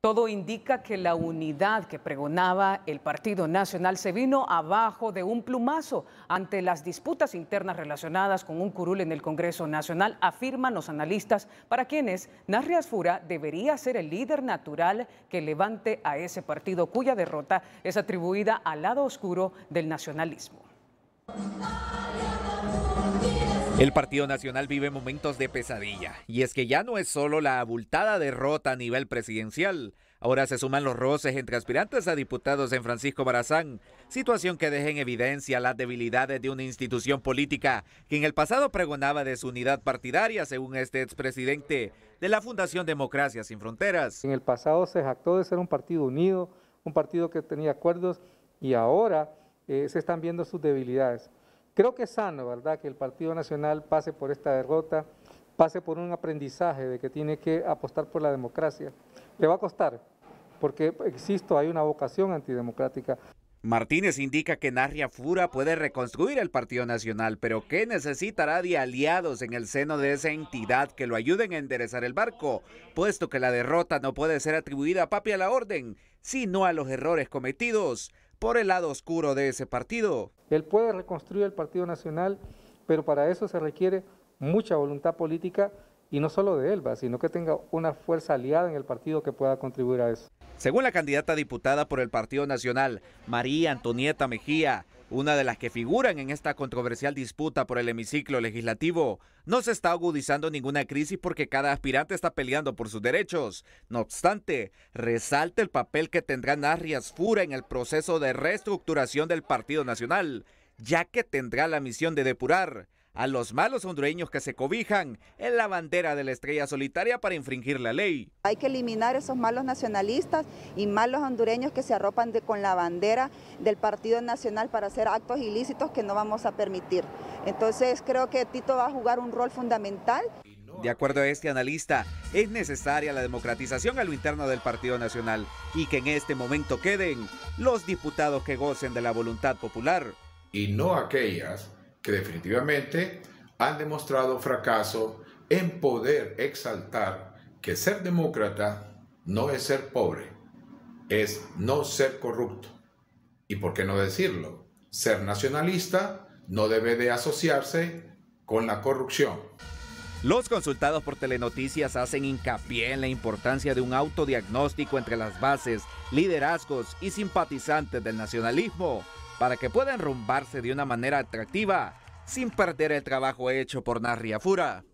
Todo indica que la unidad que pregonaba el Partido Nacional se vino abajo de un plumazo ante las disputas internas relacionadas con un curul en el Congreso Nacional, afirman los analistas, para quienes Narrias Fura debería ser el líder natural que levante a ese partido cuya derrota es atribuida al lado oscuro del nacionalismo. El Partido Nacional vive momentos de pesadilla, y es que ya no es solo la abultada derrota a nivel presidencial, ahora se suman los roces entre aspirantes a diputados en Francisco Barazán, situación que deja en evidencia las debilidades de una institución política que en el pasado pregonaba su de unidad partidaria, según este expresidente de la Fundación Democracia Sin Fronteras. En el pasado se jactó de ser un partido unido, un partido que tenía acuerdos, y ahora eh, se están viendo sus debilidades. Creo que es sano, ¿verdad?, que el Partido Nacional pase por esta derrota, pase por un aprendizaje de que tiene que apostar por la democracia. Le va a costar, porque, existo, hay una vocación antidemocrática. Martínez indica que Narria Fura puede reconstruir el Partido Nacional, pero que necesitará de aliados en el seno de esa entidad que lo ayuden a enderezar el barco, puesto que la derrota no puede ser atribuida a Papi a la Orden, sino a los errores cometidos por el lado oscuro de ese partido. Él puede reconstruir el Partido Nacional, pero para eso se requiere mucha voluntad política y no solo de él, sino que tenga una fuerza aliada en el partido que pueda contribuir a eso. Según la candidata diputada por el Partido Nacional, María Antonieta Mejía, una de las que figuran en esta controversial disputa por el hemiciclo legislativo. No se está agudizando ninguna crisis porque cada aspirante está peleando por sus derechos. No obstante, resalta el papel que tendrá Narrias Fura en el proceso de reestructuración del Partido Nacional, ya que tendrá la misión de depurar a los malos hondureños que se cobijan en la bandera de la estrella solitaria para infringir la ley. Hay que eliminar esos malos nacionalistas y malos hondureños que se arropan con la bandera del Partido Nacional para hacer actos ilícitos que no vamos a permitir. Entonces creo que Tito va a jugar un rol fundamental. De acuerdo a este analista, es necesaria la democratización a lo interno del Partido Nacional y que en este momento queden los diputados que gocen de la voluntad popular. Y no aquellas que definitivamente han demostrado fracaso en poder exaltar que ser demócrata no es ser pobre, es no ser corrupto. ¿Y por qué no decirlo? Ser nacionalista no debe de asociarse con la corrupción. Los consultados por Telenoticias hacen hincapié en la importancia de un autodiagnóstico entre las bases, liderazgos y simpatizantes del nacionalismo para que puedan rumbarse de una manera atractiva sin perder el trabajo hecho por Narriafura.